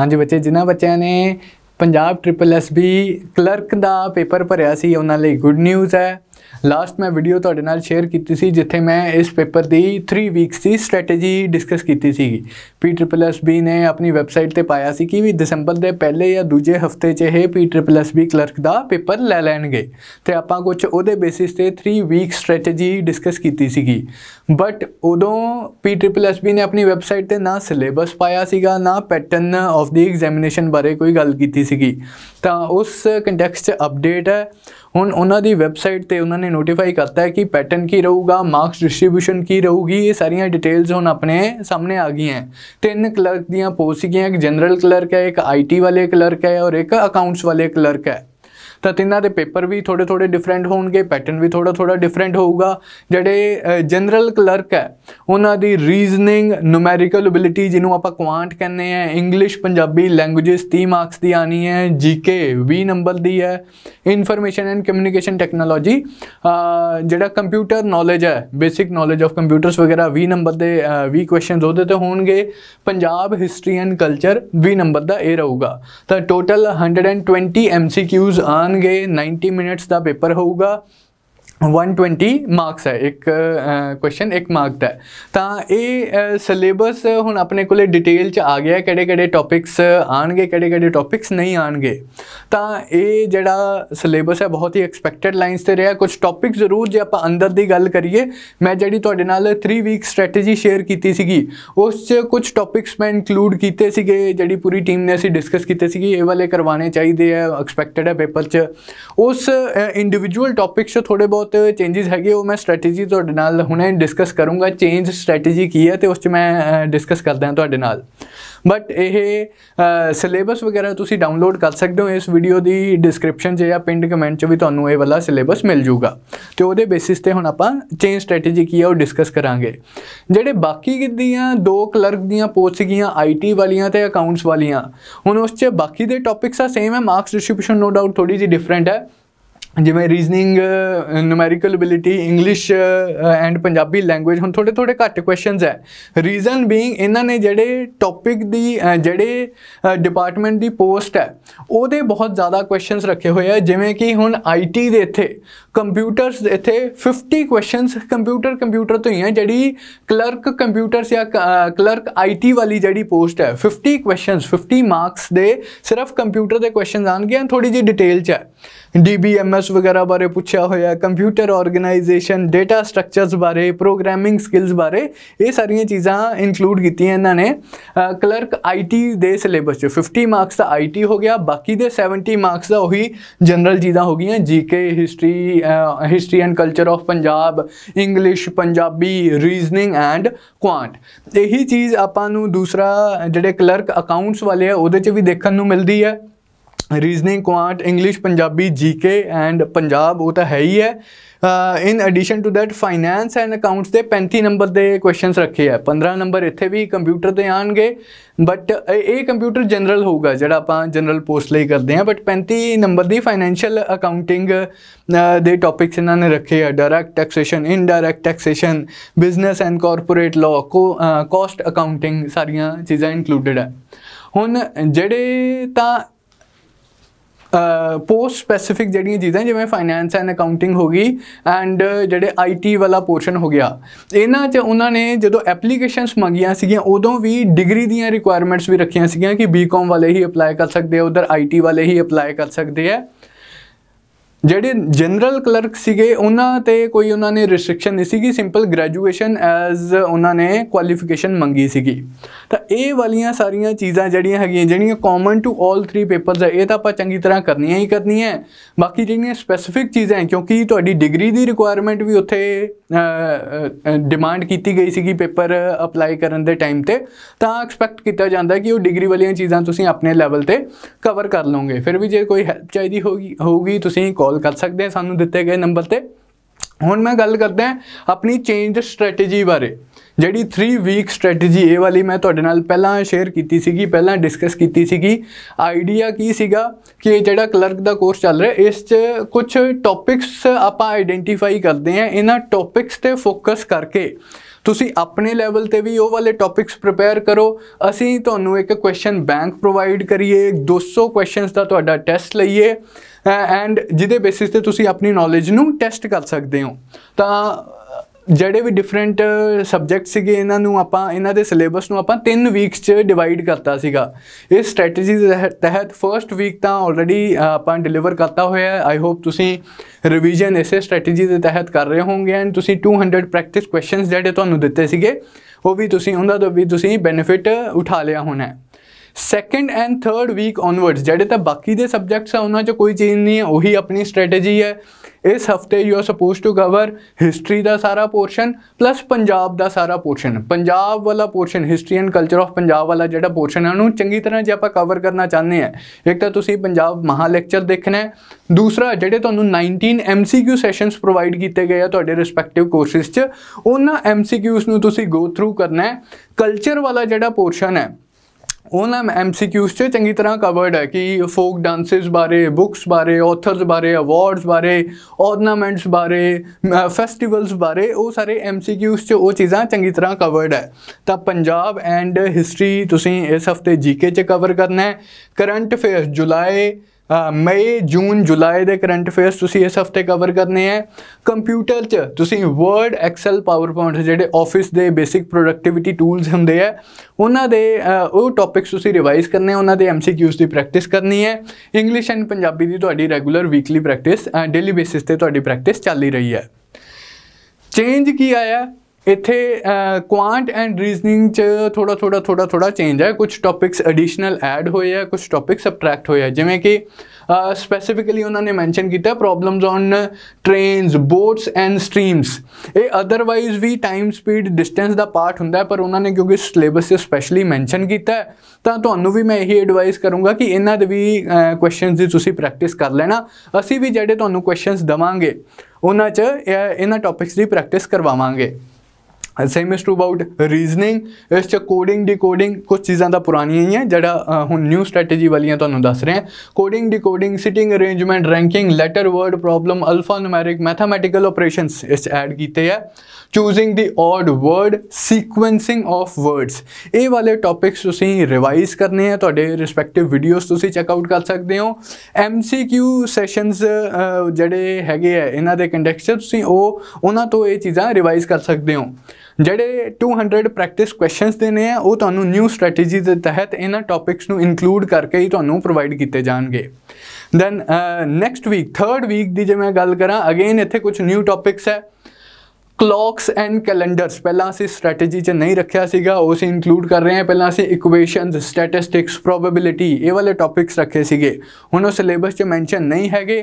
ਹਾਂਜੀ ਬੱਚੇ ਜਿਨ੍ਹਾਂ ਬੱਚਿਆਂ ਨੇ ਪੰਜਾਬ ਟ੍ਰਿਪਲ ਐਸਬੀ ਕਲਰਕ ਦਾ ਪੇਪਰ ਭਰਿਆ ਸੀ ਉਹਨਾਂ ਲਈ ਗੁੱਡ ਨਿਊਜ਼ ਹੈ ਲਾਸਟ ਮੈਂ ਵੀਡੀਓ ਤੁਹਾਡੇ ਨਾਲ ਸ਼ੇਅਰ ਕੀਤੀ ਸੀ ਜਿੱਥੇ ਮੈਂ ਇਸ ਪੇਪਰ ਦੀ 3 ਵੀਕਸ ਦੀ ਸਟ੍ਰੈਟੇਜੀ ਡਿਸਕਸ ਕੀਤੀ ਸੀ ਪੀ ਟ੍ਰਿਪਲ ਐਸ ਬੀ ਨੇ ਆਪਣੀ ਵੈਬਸਾਈਟ ਤੇ ਪਾਇਆ ਸੀ ਕਿ ਵੀ ਦਸੰਬਰ ਦੇ ਪਹਿਲੇ ਜਾਂ ਦੂਜੇ ਹਫਤੇ 'ਚ ਇਹ P triple S B clerk ਦਾ ਪੇਪਰ ਲੈ ਲੈਣਗੇ ਤੇ ਆਪਾਂ ਕੁਝ ਉਹਦੇ ਬੇਸਿਸ ਤੇ 3 ਵੀਕ ਸਟ੍ਰੈਟੇਜੀ ਡਿਸਕਸ ਕੀਤੀ ਸੀਗੀ ਬਟ ਉਦੋਂ ਪੀ ਟ੍ਰਿਪਲ ਐਸ ਬੀ ਨੇ ਆਪਣੀ ਵੈਬਸਾਈਟ ਤੇ ਨਾ ਸਿਲੇਬਸ ਪਾਇਆ ਸੀਗਾ ਨਾ ਪੈਟਰਨ ਆਫ ਦੀ ਐਗਜ਼ਾਮੀਨੇਸ਼ਨ ਬਾਰੇ ਕੋਈ ਗੱਲ ਕੀਤੀ ਸੀਗੀ ਤਾਂ ਉਸ ਕੰਟੈਕਸਟ 'ਚ ਅਪਡੇਟ ਹੈ ਹੁਣ ਉਹਨਾਂ ਦੀ ਵੈਬਸਾਈਟ ਤੇ ਉਹਨਾਂ ਨੇ अपने नोटिफाई करता है कि पैटर्न की रहूगा मार्क्स डिस्ट्रीब्यूशन की रहूगी ये सारी डिटेल्स हम अपने सामने आ गई हैं तीन क्लर्क दियाँ पोस्ट की हैं एक जनरल क्लर्क है एक आईटी वाले क्लर्क है और एक अकाउंट्स वाले क्लर्क है ਤਾਂ ਤਿੰਨਾਂ ਦੇ ਪੇਪਰ ਵੀ ਥੋੜੇ ਥੋੜੇ ਡਿਫਰੈਂਟ ਹੋਣਗੇ ਪੈਟਰਨ ਵੀ ਥੋੜਾ ਥੋੜਾ ਡਿਫਰੈਂਟ ਹੋਊਗਾ ਜਿਹੜੇ ਜਨਰਲ ਕਲਰਕ ਹੈ ਉਹਨਾਂ ਦੀ ਰੀਜ਼ਨਿੰਗ ਨੂਮੈਰੀਕਲ ਅਬਿਲਿਟੀ ਜਿਹਨੂੰ ਆਪਾਂ ਕੁਆਂਟ ਕਹਿੰਦੇ ਆ ਇੰਗਲਿਸ਼ ਪੰਜਾਬੀ ਲੈਂਗੁਏਜਸ 30 ਮਾਰਕਸ ਦੀ ਆਣੀ ਹੈ ਜੀਕੇ 20 ਨੰਬਰ ਦੀ ਹੈ ਇਨਫੋਰਮੇਸ਼ਨ ਐਂਡ ਕਮਿਊਨੀਕੇਸ਼ਨ ਟੈਕਨੋਲੋਜੀ ਜਿਹੜਾ ਕੰਪਿਊਟਰ ਨੌਲੇਜ ਹੈ ਬੇਸਿਕ ਨੌਲੇਜ ਆਫ ਕੰਪਿਊਟਰਸ ਵਗੈਰਾ 20 ਨੰਬਰ ਦੇ 20 ਕੁਐਸਚਨਸ ਉਹਦੇ ਤੇ ਹੋਣਗੇ Punjab history and culture 20 number ਦਾ ਇਹ ਰਹੂਗਾ ਤਾਂ ਟੋਟਲ 120 ਐਮਸੀਕਿਊਜ਼ ਆ ਜਾਣਗੇ 90 ਮਿੰਟਸ ਦਾ ਪੇਪਰ ਹੋਊਗਾ 120 ਮਾਰਕਸ ਹੈ ਇੱਕ ਕੁਐਸਚਨ ਇੱਕ ਮਾਰਕ ਦਾ ਤਾਂ ਇਹ ਸਿਲੇਬਸ ਹੁਣ ਆਪਣੇ ਕੋਲੇ ਡਿਟੇਲ ਚ ਆ ਗਿਆ ਕਿਹੜੇ ਕਿਹੜੇ ਟੌਪਿਕਸ ਆਣਗੇ ਕਿਹੜੇ ਕਿਹੜੇ ਟੌਪਿਕਸ ਨਹੀਂ ਆਣਗੇ ਤਾਂ ਇਹ ਜਿਹੜਾ ਸਿਲੇਬਸ ਹੈ ਬਹੁਤ ਹੀ ਐਕਸਪੈਕਟਡ ਲਾਈਨਸ ਤੇ ਰਿਹਾ ਕੁਝ ਟੌਪਿਕ ਜ਼ਰੂਰ ਜੇ ਆਪਾਂ ਅੰਦਰ ਦੀ ਗੱਲ ਕਰੀਏ ਮੈਂ ਜਿਹੜੀ ਤੁਹਾਡੇ ਨਾਲ 3 ਵੀਕ ਸਟ੍ਰੈਟੇਜੀ ਸ਼ੇਅਰ ਕੀਤੀ ਸੀਗੀ ਉਸ ਚ ਕੁਝ ਟੌਪਿਕਸ ਮੈਂ ਇਨਕਲੂਡ ਕੀਤੇ ਸੀਗੇ ਜਿਹੜੀ ਪੂਰੀ ਟੀਮ ਨੇ ਅਸੀਂ ਡਿਸਕਸ ਕੀਤੇ ਸੀਗੇ ਇਹ ਵਾਲੇ ਕਰਵਾਉਣੇ ਚਾਹੀਦੇ ਆ ਐਕਸਪੈਕਟਡ ਹੈ ਪੇਪਰ ਚ ਉਸ ਇੰਡੀਵਿਜੂਅਲ ਟੌਪਿਕਸ ਚ ਥੋੜੇ ਬਹੁਤ ਬਹੁਤ ਚੇਂजेस ਹੈਗੇ ਉਹ ਮੈਂ ਸਟ੍ਰੈਟੇਜੀ ਤੁਹਾਡੇ ਨਾਲ ਹੁਣੇ ਡਿਸਕਸ ਕਰੂੰਗਾ ਚੇਂਜ ਸਟ੍ਰੈਟੇਜੀ ਕੀ ਹੈ ਤੇ ਉਸ 'ਚ ਮੈਂ ਡਿਸਕਸ ਕਰਦਾ ਤੁਹਾਡੇ ਨਾਲ ਬਟ ਇਹ ਸਿਲੇਬਸ ਵਗੈਰਾ ਤੁਸੀਂ ਡਾਊਨਲੋਡ ਕਰ ਸਕਦੇ ਹੋ ਇਸ ਵੀਡੀਓ ਦੀ ਡਿਸਕ੍ਰਿਪਸ਼ਨ 'ਚ ਜਾਂ ਪਿੰਡ ਕਮੈਂਟ 'ਚ ਵੀ ਤੁਹਾਨੂੰ ਇਹ ਵਾਲਾ ਸਿਲੇਬਸ ਮਿਲ ਜੂਗਾ ਤੇ ਉਹਦੇ ਬੇਸਿਸ ਤੇ ਹੁਣ ਆਪਾਂ ਚੇਂਜ ਸਟ੍ਰੈਟੇਜੀ ਕੀ ਹੈ ਉਹ ਡਿਸਕਸ ਕਰਾਂਗੇ ਜਿਹੜੇ ਬਾਕੀ ਦੀਆਂ ਦੋ ਕਲਰਕ ਦੀਆਂ ਪੋਸਟ ਗੀਆਂ ਆਈਟੀ ਵਾਲੀਆਂ ਤੇ ਅਕਾਊਂਟਸ ਵਾਲੀਆਂ ਹੁਣ ਉਸ 'ਚ ਬਾਕੀ ਦੇ ਟੌਪਿਕਸ ਆ ਸੇਮ ਹੈ ਮਾਰਕਸ ਡਿਸਟ੍ਰੀਬਿਊਸ਼ਨ ਨੋ ਡਾਊਟ ਥੋੜੀ ਜੀ ਡਿਫਰੈਂਟ ਹੈ ਜਿਵੇਂ reasoning numerical ability English and Punjabi language ਹੁਣ ਥੋੜੇ ਥੋੜੇ ਘੱਟ ਕੁਐਸਚਨਸ ਹੈ ਰੀਜ਼ਨ ਬੀਇੰਗ ਇਹਨਾਂ ਨੇ ਜਿਹੜੇ ਟੌਪਿਕ ਦੀ ਜਿਹੜੇ ਡਿਪਾਰਟਮੈਂਟ ਦੀ ਪੋਸਟ ਹੈ ਉਹਦੇ ਬਹੁਤ ਜ਼ਿਆਦਾ ਕੁਐਸਚਨਸ ਰੱਖੇ ਹੋਏ ਆ ਜਿਵੇਂ ਕਿ ਹੁਣ ਆਈਟੀ ਦੇ ਇੱਥੇ ਕੰਪਿਊਟਰਸ ਇੱਥੇ 50 ਕੁਐਸਚਨਸ ਕੰਪਿਊਟਰ ਕੰਪਿਊਟਰ ਤੋਂ ਹੀ ਆ ਜਿਹੜੀ ਕਲਰਕ ਕੰਪਿਊਟਰਸ ਜਾਂ ਕਲਰਕ ਆਈਟੀ ਵਾਲੀ ਜਿਹੜੀ ਪੋਸਟ ਹੈ 50 ਕੁਐਸਚਨਸ 50 ਮਾਰਕਸ ਦੇ ਸਿਰਫ ਕੰਪਿਊਟਰ ਦੇ ਕੁਐਸਚਨਸ ਆਣਗੇ ਥੋੜੀ ਜੀ ਡਿਟੇਲ ਚ ਹੈ ਡੀਬੀ ਐਮਐਸ ਵਗੈਰਾ ਬਾਰੇ ਪੁੱਛਿਆ ਹੋਇਆ ਕੰਪਿਊਟਰ ਆਰਗੇਨਾਈਜੇਸ਼ਨ ਡਾਟਾ ਸਟਰਕਚਰਸ ਬਾਰੇ ਪ੍ਰੋਗਰਾਮਿੰਗ ਸਕਿੱਲਸ ਬਾਰੇ ਇਹ ਸਾਰੀਆਂ ਚੀਜ਼ਾਂ ਇਨਕਲੂਡ ਕੀਤੀਆਂ ਇਹਨਾਂ ਨੇ ਕਲਰਕ ਆਈਟੀ ਦੇ ਸਿਲੇਬਸ 'ਚ 50 ਮਾਰਕਸ ਦਾ ਆਈਟੀ ਹੋ ਗਿਆ ਬਾਕੀ ਦੇ 70 ਮਾਰਕਸ ਦਾ ਉਹੀ ਜਨਰਲ ਚੀਜ਼ਾਂ ਹੋ ਗਈਆਂ GK history history and culture of Punjab English Punjabi reasoning and quant ਇਹੀ ਚੀਜ਼ ਆਪਾਂ ਨੂੰ ਦੂਸਰਾ ਜਿਹੜੇ ਕਲਰਕ ਅਕਾਊਂਟਸ ਵਾਲੇ ਆ ਉਹਦੇ 'ਚ ਵੀ ਦੇਖਣ ਨੂੰ ਮਿਲਦੀ ਹੈ reasoning quant English Punjabi GK and Punjab ਉਹ ਤਾਂ ਹੈ ਹੀ ਹੈ in addition to that finance and accounts ਦੇ 35 ਨੰਬਰ ਦੇ ਕੁਐਸਚਨਸ ਰੱਖੇ ਆ 15 ਨੰਬਰ ਇੱਥੇ ਵੀ ਕੰਪਿਊਟਰ ਤੇ ਆਣਗੇ ਬਟ ਇਹ ਕੰਪਿਊਟਰ ਜਨਰਲ ਹੋਊਗਾ ਜਿਹੜਾ ਆਪਾਂ ਜਨਰਲ ਪੋਸਟ ਲਈ ਕਰਦੇ ਆ ਬਟ 35 ਨੰਬਰ ਦੀ ਫਾਈਨੈਂਸ਼ੀਅਲ ਅਕਾਊਂਟਿੰਗ ਦੇ ਟੌਪਿਕਸ ਇਹਨਾਂ ਨੇ ਰੱਖੇ ਆ direct taxation indirect taxation business and corporate law cost accounting ਸਾਰੀਆਂ ਚੀਜ਼ਾਂ ਇਨਕਲੂਡਡ ਆ ਹੁਣ ਜਿਹੜੇ ਤਾਂ ਪੋਸਟ ਸਪੈਸਿਫਿਕ ਜਿਹੜੀਆਂ ਚੀਜ਼ਾਂ ਜਿਵੇਂ ਫਾਈਨੈਂਸ ਐਂਡ ਅਕਾਊਂਟਿੰਗ ਹੋ ਗਈ ਐਂਡ ਜਿਹੜੇ ਆਈਟੀ ਵਾਲਾ ਪੋਰਸ਼ਨ ਹੋ ਗਿਆ ਇਹਨਾਂ 'ਚ ਉਹਨਾਂ ਨੇ ਜਦੋਂ ਐਪਲੀਕੇਸ਼ਨਸ ਮੰਗੀਆਂ ਸੀਗੀਆਂ ਉਦੋਂ ਵੀ ਡਿਗਰੀ ਦੀਆਂ ਰਿਕੁਆਇਰਮੈਂਟਸ ਵੀ ਰੱਖੀਆਂ ਸੀਗੀਆਂ ਕਿ ਬੀਕਾਮ ਵਾਲੇ ਹੀ ਅਪਲਾਈ ਕਰ ਸਕਦੇ ਆ ਉਧਰ ਆਈਟੀ ਵਾਲੇ ਹੀ ਅਪਲਾਈ ਕਰ ਸਕਦੇ ਆ ਜਿਹੜੇ ਜਨਰਲ ਕਲਰਕ ਸੀਗੇ ਉਹਨਾਂ ਤੇ ਕੋਈ ਉਹਨਾਂ ਨੇ ਰੈਸਟ੍ਰਿਕਸ਼ਨ ਨਹੀਂ ਸੀਗੀ ਸਿੰਪਲ ਗ੍ਰੈਜੂਏਸ਼ਨ ਐਜ਼ ਉਹਨਾਂ ਨੇ ਕੁਆਲੀਫਿਕੇਸ਼ਨ ਮੰਗੀ ਸੀਗੀ ਤਾਂ ਇਹ ਵਾਲੀਆਂ ਸਾਰੀਆਂ ਚੀਜ਼ਾਂ ਜਿਹੜੀਆਂ ਹੈਗੀਆਂ ਜਿਹੜੀਆਂ ਕਾਮਨ ਟੂ 올3 ਪੇਪਰਸ ਹੈ ਇਹ ਤਾਂ ਆਪਾਂ ਚੰਗੀ ਤਰ੍ਹਾਂ ਕਰਨੀਆਂ ਹੀ ਕਰਨੀਆਂ ਬਾਕੀ ਜਿਹੜੀਆਂ ਸਪੈਸਿਫਿਕ ਚੀਜ਼ਾਂ ਹੈ ਕਿਉਂਕਿ ਤੁਹਾਡੀ ਡਿਗਰੀ ਦੀ ਰਿਕੁਆਇਰਮੈਂਟ ਵੀ ਉੱਥੇ ਡਿਮਾਂਡ ਕੀਤੀ ਗਈ ਸੀਗੀ ਪੇਪਰ ਅਪਲਾਈ ਕਰਨ ਦੇ ਟਾਈਮ ਤੇ ਤਾਂ ਐਕਸਪੈਕਟ ਕੀਤਾ ਜਾਂਦਾ ਕਿ ਉਹ ਡਿਗਰੀ ਵਾਲੀਆਂ ਚੀਜ਼ਾਂ ਤੁਸੀਂ ਆਪਣੇ ਲੈਵਲ ਤੇ ਕਵਰ ਕਰ ਲਓਗੇ ਫਿਰ ਵੀ ਜੇ ਕੋਈ ਹੈਲਪ ਚਾਹੀਦੀ ਹੋਗੀ ਹੋਊਗੀ ਤੁਸੀਂ ਕਾਲ ਕਰ ਸਕਦੇ ਆ ਸਾਨੂੰ ਦਿੱਤੇ ਗਏ ਨੰਬਰ ਤੇ ਹੁਣ ਮੈਂ ਗੱਲ ਕਰਦੇ ਆ ਆਪਣੀ ਚੇਂਜ ਸਟ੍ਰੈਟੇਜੀ ਬਾਰੇ ਜਿਹੜੀ 3 ਵੀਕ ਸਟ੍ਰੈਟੇਜੀ ਇਹ ਵਾਲੀ ਮੈਂ ਤੁਹਾਡੇ ਨਾਲ ਪਹਿਲਾਂ ਸ਼ੇਅਰ ਕੀਤੀ ਸੀਗੀ ਪਹਿਲਾਂ ਡਿਸਕਸ ਕੀਤੀ ਸੀਗੀ ਆਈਡੀਆ ਕੀ ਸੀਗਾ ਕਿ ਜਿਹੜਾ ਕਲਰਕ ਦਾ ਕੋਰਸ ਚੱਲ ਰਿਹਾ ਇਸ 'ਚ ਕੁਝ ਟੌਪਿਕਸ ਆਪਾਂ ਆਈਡੈਂਟੀਫਾਈ ਕਰਦੇ ਆ ਇਹਨਾਂ ਟੌਪਿਕਸ ਤੇ ਫੋਕਸ ਕਰਕੇ ਤੁਸੀਂ ਆਪਣੇ ਲੈਵਲ ਤੇ ਵੀ ਉਹ ਵਾਲੇ ਟੌਪਿਕਸ ਪ੍ਰਪੇਅਰ ਕਰੋ ਅਸੀਂ ਤੁਹਾਨੂੰ ਇੱਕ ਕੁਐਸਚਨ ਬੈਂਕ ਪ੍ਰੋਵਾਈਡ ਕਰੀਏ 200 ਕੁਐਸਚਨਸ ਦਾ ਤੁਹਾਡਾ ਟੈਸਟ ਲਈਏ ਐਂਡ ਜਿਹਦੇ ਬੇਸਿਸ ਤੇ ਤੁਸੀਂ ਆਪਣੀ ਨੌਲੇਜ ਨੂੰ ਟੈਸਟ ਕਰ ਸਕਦੇ ਹੋ ਤਾਂ ਜਿਹੜੇ ਵੀ ਡਿਫਰੈਂਟ ਸਬਜੈਕਟ ਸੀਗੇ ਇਹਨਾਂ ਨੂੰ ਆਪਾਂ ਇਹਨਾਂ ਦੇ ਸਿਲੇਬਸ ਨੂੰ ਆਪਾਂ 3 ਵੀਕਸ 'ਚ ਡਿਵਾਈਡ ਕਰਤਾ ਸੀਗਾ ਇਸ ਸਟ੍ਰੈਟੇਜੀ ਦੇ ਤਹਿਤ ਫਰਸਟ ਵੀਕ ਤਾਂ ਆਲਰੇਡੀ ਆਪਾਂ ਡਿਲੀਵਰ ਕਰਤਾ ਹੋਇਆ ਹੈ ਆਈ ਹੋਪ ਤੁਸੀਂ ਰਿਵੀਜ਼ਨ ਇਸੇ ਸਟ੍ਰੈਟੇਜੀ ਦੇ ਤਹਿਤ ਕਰ ਰਹੇ ਹੋਵੋਗੇ ਐਂਡ ਤੁਸੀਂ 200 ਪ੍ਰੈਕਟਿਸ ਕੁਐਸਚਨਸ ਜਿਹੜੇ ਤੁਹਾਨੂੰ ਦਿੱਤੇ ਸੀਗੇ ਉਹ ਵੀ ਤੁਸੀਂ ਉਹਨਾਂ ਦਾ ਵੀ ਤੁਸੀਂ ਬੈਨੀਫਿਟ ਉਠਾ ਲਿਆ ਹੋਣਾ ਹੈ second and third week onwards ਜਿਹੜੇ ਤਾਂ ਬਾਕੀ ਦੇ ਸਬਜੈਕਟਸ ਆ ਉਹਨਾਂ 'ਚ ਕੋਈ ਚੇਂਜ ਨਹੀਂ ਹੈ ਉਹੀ ਆਪਣੀ ਸਟ੍ਰੈਟੇਜੀ ਹੈ ਇਸ ਹਫਤੇ you are supposed to cover history ਦਾ ਸਾਰਾ ਪੋਰਸ਼ਨ ਪਲੱਸ ਪੰਜਾਬ ਦਾ ਸਾਰਾ ਪੋਰਸ਼ਨ ਪੰਜਾਬ ਵਾਲਾ portion history and culture of Punjab ਵਾਲਾ ਜਿਹੜਾ ਪੋਰਸ਼ਨ ਹੈ ਉਹਨੂੰ ਚੰਗੀ ਤਰ੍ਹਾਂ ਜੇ ਆਪਾਂ ਕਵਰ ਕਰਨਾ ਚਾਹੁੰਦੇ ਆ ਇੱਕ ਤਾਂ ਤੁਸੀਂ ਪੰਜਾਬ ਮਹਾ ਲੈਕਚਰ ਦੇਖਣਾ ਹੈ ਦੂਸਰਾ ਜਿਹੜੇ ਤੁਹਾਨੂੰ 19 MCQ ਸੈਸ਼ਨਸ ਪ੍ਰੋਵਾਈਡ ਕੀਤੇ ਗਏ ਆ ਤੁਹਾਡੇ ਰਿਸਪੈਕਟਿਵ ਕੋਰਸਿਸ 'ਚ ਉਹਨਾਂ MCQs ਨੂੰ ਤੁਸੀਂ ਗੋ ਥਰੂ ਕਰਨਾ ਹੈ ਕਲਚਰ ਵਾਲਾ ਜਿਹੜਾ ਪੋਰਸ਼ਨ ਹੈ ਉਹਨਾਂ ਐਮਸੀਕਿਊਸ 'ਚ ਚੰਗੀ ਤਰ੍ਹਾਂ ਕਵਰਡ ਹੈ ਕਿ ਫੋਕ ਡਾਂਸਸ ਬਾਰੇ ਬੁੱਕਸ ਬਾਰੇ ਆਥਰਸ ਬਾਰੇ ਅਵਾਰਡਸ ਬਾਰੇ ਆਰਨਾਮੈਂਟਸ ਬਾਰੇ ਫੈਸਟੀਵਲਸ ਬਾਰੇ ਉਹ ਸਾਰੇ ਐਮਸੀਕਿਊਸ 'ਚ ਉਹ ਚੀਜ਼ਾਂ ਚੰਗੀ ਤਰ੍ਹਾਂ ਕਵਰਡ ਹੈ ਤਾਂ ਪੰਜਾਬ ਐਂਡ ਹਿਸਟਰੀ ਤੁਸੀਂ ਇਸ ਹਫਤੇ ਜੀਕੇ 'ਚ ਕਵਰ ਕਰਨਾ ਹੈ ਕਰੰਟ ਅਫੇਅਰਸ ਜੁਲਾਈ ਮਈ ਜੂਨ ਜੁਲਾਈ ਦੇ ਕਰੰਟ ਅਫੇਅਰਸ ਤੁਸੀਂ ਇਸ ਹਫਤੇ ਕਵਰ ਕਰਨੇ ਆ ਕੰਪਿਊਟਰ 'ਚ ਤੁਸੀਂ ਵਰਡ ਐਕਸਲ ਪਾਵਰਪੁਆਇੰਟ ਜਿਹੜੇ ਆਫਿਸ ਦੇ ਬੇਸਿਕ ਪ੍ਰੋਡਕਟਿਵਿਟੀ ਟੂਲਸ ਹੁੰਦੇ ਆ ਉਹਨਾਂ ਦੇ ਉਹ ਟੌਪਿਕਸ ਤੁਸੀਂ ਰਿਵਾਈਜ਼ ਕਰਨੇ ਉਹਨਾਂ ਦੇ ਐਮਸੀਕਿਊਜ਼ ਦੀ ਪ੍ਰੈਕਟਿਸ ਕਰਨੀ ਹੈ ਇੰਗਲਿਸ਼ ਐਂਡ ਪੰਜਾਬੀ ਦੀ ਤੁਹਾਡੀ regular weekly practice daily basis ਤੇ ਤੁਹਾਡੀ ਪ੍ਰੈਕਟਿਸ ਚੱਲ ਹੀ ਰਹੀ ਹੈ ਚੇਂਜ ਕੀ ਆਇਆ ਇੱਥੇ ਕੁਆਂਟ ਐਂਡ ਰੀਜ਼ਨਿੰਗ ਚ ਥੋੜਾ ਥੋੜਾ ਥੋੜਾ ਥੋੜਾ ਚੇਂਜ ਹੈ ਕੁਝ ਟੌਪਿਕਸ ਐਡੀਸ਼ਨਲ ਐਡ ਹੋਏ ਆ ਕੁਝ ਟੌਪਿਕਸ ਸਬਟ੍ਰੈਕਟ ਹੋਏ ਆ ਜਿਵੇਂ ਕਿ ਸਪੈਸੀਫਿਕਲੀ ਉਹਨਾਂ ਨੇ ਮੈਂਸ਼ਨ ਕੀਤਾ problems on trains boats and streams ਇਹ ਅਦਰਵਾਈਜ਼ ਵੀ ਟਾਈਮ ਸਪੀਡ ਡਿਸਟੈਂਸ ਦਾ ਪਾਰਟ ਹੁੰਦਾ ਪਰ ਉਹਨਾਂ ਨੇ ਕਿਉਂਕਿ ਸਿਲੇਬਸ 'ਚ ਸਪੈਸ਼ਲੀ ਮੈਂਸ਼ਨ ਕੀਤਾ ਤਾਂ ਤੁਹਾਨੂੰ ਵੀ ਮੈਂ ਇਹੀ ਐਡਵਾਈਸ ਕਰੂੰਗਾ ਕਿ ਇਹਨਾਂ ਦੇ ਵੀ ਕੁਐਸਚਨਸ ਦੀ ਤੁਸੀਂ ਪ੍ਰੈਕਟਿਸ ਕਰ ਲੈਣਾ ਅਸੀਂ ਵੀ ਜਿਹੜੇ ਤੁਹਾਨੂੰ ਕੁਐਸਚਨਸ ਦਵਾਂਗੇ ਉਹਨਾਂ 'ਚ ਇਹਨਾਂ ਟੌਪਿਕਸ ਦੀ ਪ੍ਰੈਕਟਿਸ ਕਰਵਾਵਾਂਗੇ same is to about reasoning ਇਸ ਚ ਕੋਡਿੰਗ ਡੀਕੋਡਿੰਗ ਕੁਝ ਚੀਜ਼ਾਂ ਦਾ ਪੁਰਾਣੀਆਂ ਹੀ ਹੈ ਜਿਹੜਾ ਹੁਣ ਨਿਊ ਸਟ੍ਰੈਟੇਜੀ ਵਾਲੀਆਂ ਤੁਹਾਨੂੰ ਦੱਸ ਰਹੇ ਹਾਂ coding decoding sitting arrangement ranking letter word problem alphanumeric mathematical operations ਇਸ ਐਡ ਕੀਤੇ ਆ ਚੂਜ਼ਿੰਗ ਦੀ odd word sequencing of words ਇਹ ਵਾਲੇ ਟੌਪਿਕਸ ਤੁਸੀਂ ਰਿਵਾਈਜ਼ ਕਰਨੇ ਆ ਤੁਹਾਡੇ ਰਿਸਪੈਕਟਿਵ ਵੀਡੀਓਜ਼ ਤੁਸੀਂ ਚੈੱਕ ਆਊਟ ਕਰ ਸਕਦੇ ਹੋ ਐਮਸੀਕਿਊ ਸੈਸ਼ਨਸ ਜਿਹੜੇ ਹੈਗੇ ਆ ਇਹਨਾਂ ਦੇ ਕੰਡਕਟ ਤੁਸੀਂ ਉਹ ਉਹਨਾਂ ਤੋਂ ਇਹ ਚੀਜ਼ਾਂ ਰਿਵਾਈਜ਼ ਕਰ ਸਕਦੇ ਹੋ ਜਿਹੜੇ 200 ਪ੍ਰੈਕਟਿਸ ਕੁਐਸਚਨਸ ਦੇਣੇ ਆ ਉਹ ਤੁਹਾਨੂੰ ਨਿਊ ਸਟ੍ਰੈਟੇਜੀ ਦੇ ਤਹਿਤ ਇਹਨਾਂ ਟੌਪਿਕਸ ਨੂੰ ਇਨਕਲੂਡ ਕਰਕੇ ਹੀ ਤੁਹਾਨੂੰ ਪ੍ਰੋਵਾਈਡ ਕੀਤੇ ਜਾਣਗੇ then next week 3rd week ਦੀ ਜੇ ਮੈਂ ਗੱਲ ਕਰਾਂ ਅਗੇਨ ਇੱਥੇ ਕੁਝ ਨਿਊ ਟੌਪਿਕਸ ਹੈ ਕਲੌਕਸ ਐਂਡ ਕੈਲੰਡਰਸ ਪਹਿਲਾਂ ਅਸੀਂ ਸਟ੍ਰੈਟੇਜੀ 'ਚ ਨਹੀਂ ਰੱਖਿਆ ਸੀਗਾ ਉਹ ਅਸੀਂ ਇਨਕਲੂਡ ਕਰ ਰਹੇ ਹਾਂ ਪਹਿਲਾਂ ਅਸੀਂ ਇਕੁਏਸ਼ਨਸ ਸਟੈਟਿਸਟਿਕਸ ਪ੍ਰੋਬੇਬਿਲਿਟੀ ਇਹ ਵਾਲੇ ਟੌਪਿਕਸ ਰੱਖੇ ਸੀਗੇ ਹੁਣ ਉਹ ਸਿਲੇਬਸ 'ਚ ਮੈਂਸ਼ਨ ਨਹੀਂ ਹੈਗੇ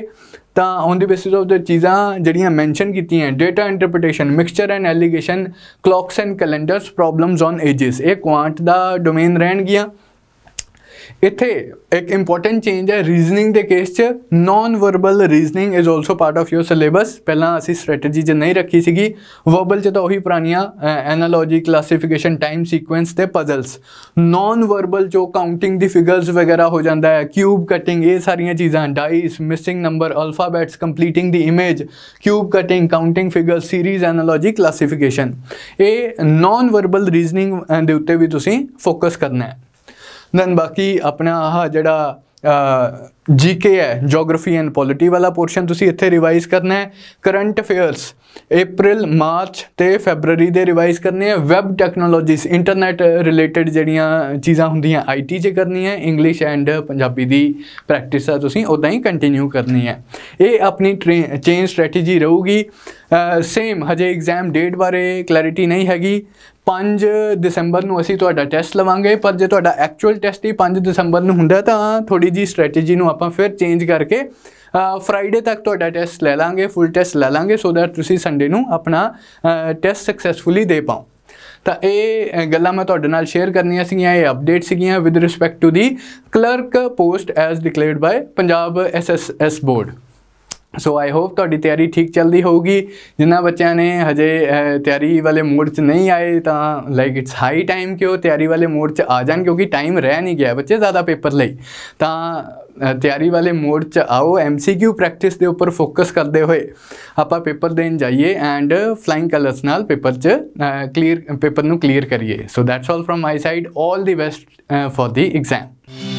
ਤਾਂ on the basis of the ਚੀਜ਼ਾਂ ਜਿਹੜੀਆਂ ਮੈਂਸ਼ਨ ਕੀਤੀਆਂ data interpretation mixture and alligation clocks and calendars problems on ages ਇਹ ਕੁਆਂਟ ਦਾ ਡੋਮੇਨ ਰਹਿਣਗੀਆਂ ਇੱਥੇ ਇੱਕ ਇੰਪੋਰਟੈਂਟ ਚੇਂਜ ਹੈ ਰੀਜ਼ਨਿੰਗ ਦੇ ਕੇਸ 'ਚ non verbal reasoning is also part of your syllabus ਪਹਿਲਾਂ ਅਸੀਂ ਸਟ੍ਰੈਟਜੀ ਜੇ ਨਹੀਂ ਰੱਖੀ ਸੀਗੀ ਵਰਬਲ 'ਚ ਤਾਂ ਉਹੀ ਪੁਰਾਣੀਆਂ ਐਨਾਲੋਜੀ ਕਲਾਸੀਫਿਕੇਸ਼ਨ ਟਾਈਮ ਸੀਕੁਐਂਸ ਤੇ ਪਜ਼ਲਸ ਨਾਨ ਵਰਬਲ ਜੋ ਕਾਊਂਟਿੰਗ ਦੀ ਫਿਗਰਸ ਵਗੈਰਾ ਹੋ ਜਾਂਦਾ ਹੈ ਕਿਊਬ ਕਟਿੰਗ ਇਹ ਸਾਰੀਆਂ ਚੀਜ਼ਾਂ dice missing number alphabets completing the image cube cutting counting figure series analogy classification ਇਹ ਨਾਨ ਵਰਬਲ ਰੀਜ਼ਨਿੰਗ ਦੇ ਉੱਤੇ ਵੀ ਤੁਸੀਂ ਫੋਕਸ ਕਰਨਾ ਹੈ ਦੈਨ ਬਾਕੀ ਆਪਣਾ ਆਹ ਜਿਹੜਾ ਜੀਕੇ ਹੈ ਜੀਓਗ੍ਰਾਫੀ ਐਂਡ ਪੋਲਿਟੀ ਵਾਲਾ ਪੋਰਸ਼ਨ ਤੁਸੀਂ ਇੱਥੇ ਰਿਵਾਈਜ਼ ਕਰਨਾ ਹੈ ਕਰੰਟ ਅਫੇਅਰਸ ਅਪ੍ਰੈਲ ਮਾਰਚ ਤੇ ਫੈਬਰੂਰੀ ਦੇ ਰਿਵਾਈਜ਼ ਕਰਨੇ ਆ ਵੈਬ ਟੈਕਨੋਲੋਜੀਸ ਇੰਟਰਨੈਟ ਰਿਲੇਟਡ ਜਿਹੜੀਆਂ ਚੀਜ਼ਾਂ ਹੁੰਦੀਆਂ ਆਈਟੀ 'ਚ ਕਰਨੀ ਹੈ ਇੰਗਲਿਸ਼ ਐਂਡ ਪੰਜਾਬੀ ਦੀ ਪ੍ਰੈਕਟਿਸ ਆ ਤੁਸੀਂ ਉਦਾਂ ਹੀ ਕੰਟੀਨਿਊ ਕਰਨੀ ਹੈ ਇਹ ਆਪਣੀ ਚੇਂਜ ਸਟ੍ਰੈਟੇਜੀ ਰਹੂਗੀ ਸੇਮ ਹਜੇ ਐਗਜ਼ਾਮ ਡੇਟ ਬਾਰੇ ਕਲੈਰਿਟੀ ਨਹੀਂ ਹੈਗੀ 5 ਦਸੰਬਰ ਨੂੰ ਅਸੀਂ ਤੁਹਾਡਾ ਟੈਸਟ ਲਵਾਂਗੇ ਪਰ ਜੇ ਤੁਹਾਡਾ ਐਕਚੁਅਲ ਟੈਸਟ ਹੀ 5 ਦਸੰਬਰ ਨੂੰ ਹੁੰਦਾ ਤਾਂ ਥੋੜੀ ਜੀ ਸਟ੍ਰੈਟੇਜੀ ਨੂੰ ਆਪਾਂ ਫਿਰ ਚੇਂਜ ਕਰਕੇ ਫਰਾਈਡੇ ਤੱਕ ਤੁਹਾਡਾ ਟੈਸਟ ਲੈ ਲਾਂਗੇ ਫੁੱਲ ਟੈਸਟ ਲੈ ਲਾਂਗੇ ਸੋ ਦੈਟ ਤੁਸੀਂ ਸੰਡੇ ਨੂੰ ਆਪਣਾ ਟੈਸਟ ਸਕਸੈਸਫੁਲੀ ਦੇ ਪਾਓ ਤਾਂ ਇਹ ਗੱਲਾਂ ਮੈਂ ਤੁਹਾਡੇ ਨਾਲ ਸ਼ੇਅਰ ਕਰਨੀਆਂ ਸੀਗੀਆਂ ਇਹ ਅਪਡੇਟ ਸੀਗੀਆਂ with respect to the clerk post as declared by Punjab SSS board so I hope ਤੁਹਾਡੀ ਤਿਆਰੀ ਠੀਕ ਚੱਲਦੀ ਹੋਊਗੀ ਜਿੰਨਾ ਬੱਚਿਆਂ ਨੇ ਹਜੇ ਤਿਆਰੀ ਵਾਲੇ ਮੋਡ 'ਚ ਨਹੀਂ ਆਏ ਤਾਂ ਲਾਈਕ ਇਟਸ ਹਾਈ ਟਾਈਮ ਕਿ ਉਹ ਤਿਆਰੀ ਵਾਲੇ ਮੋਡ 'ਚ ਆ ਜਾਣ ਕਿਉਂਕਿ ਟਾਈਮ ਰਹਿ ਨਹੀਂ ਗਿਆ ਬੱਚੇ ਜ਼ਿਆਦਾ ਪੇਪਰ ਲਈ ਤਾਂ ਤਿਆਰੀ ਵਾਲੇ ਮੋਡ 'ਚ ਆਓ ਐਮਸੀਕਿਊ ਪ੍ਰੈਕਟਿਸ ਦੇ ਉੱਪਰ ਫੋਕਸ ਕਰਦੇ ਹੋਏ ਆਪਾਂ ਪੇਪਰ ਦੇਣ ਜਾਈਏ ਐਂਡ ਫਲਾਈਂਗ ਕਲਰਸ ਨਾਲ ਪੇਪਰ 'ਚ ਕਲੀਅਰ ਪੇਪਰ ਨੂੰ ਕਲੀਅਰ ਕਰੀਏ so that's all from my side all the best for the exam